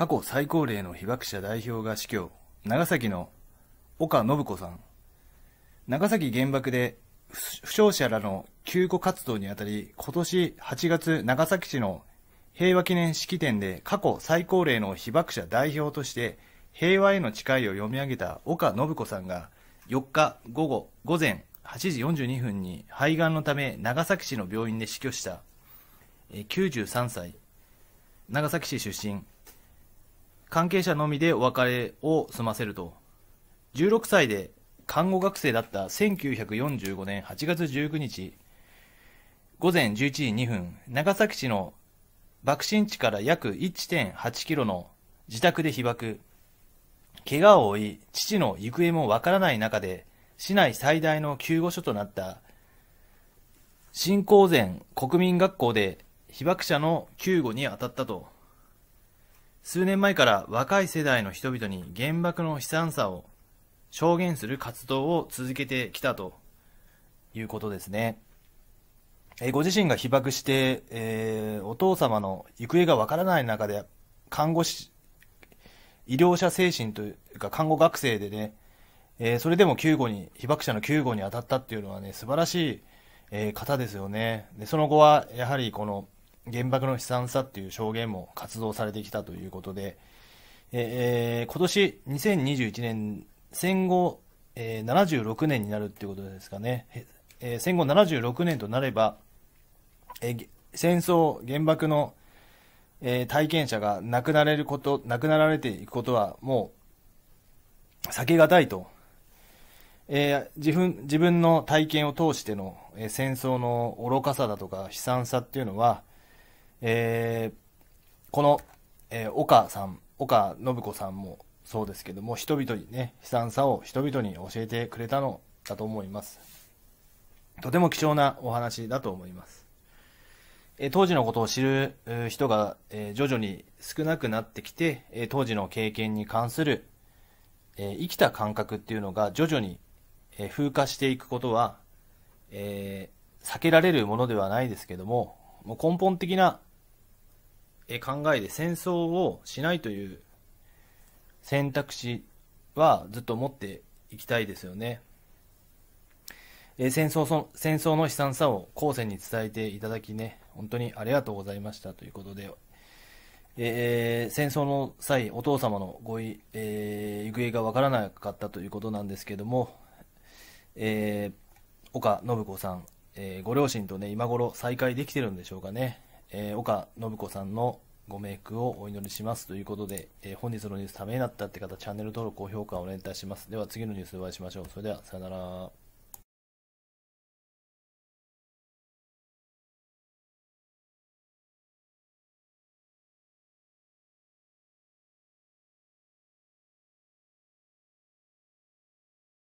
過去最高齢の被爆者代表が死去長崎の岡信子さん長崎原爆で負傷者らの救護活動にあたり今年8月長崎市の平和記念式典で過去最高齢の被爆者代表として平和への誓いを読み上げた岡信子さんが4日午後午前8時42分に肺がんのため長崎市の病院で死去した93歳長崎市出身関係者のみでお別れを済ませると16歳で看護学生だった1945年8月19日午前11時2分長崎市の爆心地から約1.8キロの自宅で被爆怪我を負い父の行方もわからない中で市内最大の救護所となった新興前国民学校で被爆者の救護に当たったと数年前から若い世代の人々に原爆の悲惨さを証言する活動を続けてきたということですね。えご自身が被爆して、えー、お父様の行方がわからない中で、看護師、医療者精神というか、看護学生でね、えー、それでも救護に、被爆者の救護に当たったっていうのはね、素晴らしい、えー、方ですよね。で、その後は、やはりこの、原爆の悲惨さという証言も活動されてきたということで、えー、今年2021年戦後、えー、76年になるっていうことですかね、えー、戦後76年となれば、えー、戦争原爆の、えー、体験者が亡くなれること亡くなられていくことはもう避けがたいと、えー、自分自分の体験を通しての、えー、戦争の愚かさだとか悲惨さっていうのはえー、この、えー、岡さん、岡信子さんもそうですけども、人々にね、悲惨さを人々に教えてくれたのだと思います。とても貴重なお話だと思います。えー、当時のことを知る人が、えー、徐々に少なくなってきて、えー、当時の経験に関する、え生きた感覚っていうのが徐々に、え風化していくことは、え避けられるものではないですけども、もう根本的な考えで戦争をしないという選択肢はずっと持っていきたいですよね。え戦争そ戦争の悲惨さを後世に伝えていただきね、本当にありがとうございましたということで、えー、戦争の際、お父様のごい、えー、行方がわからなかったということなんですけども、えー、岡信子さん、えご両親とね、今頃再会できてるんでしょうかね。えー、岡信子さんのご冥福をお祈りしますということで、えー、本日のニュースためになったって方、チャンネル登録、高評価をお願いいたします。では次のニュースでお会いしましょう。それでは、さよなら。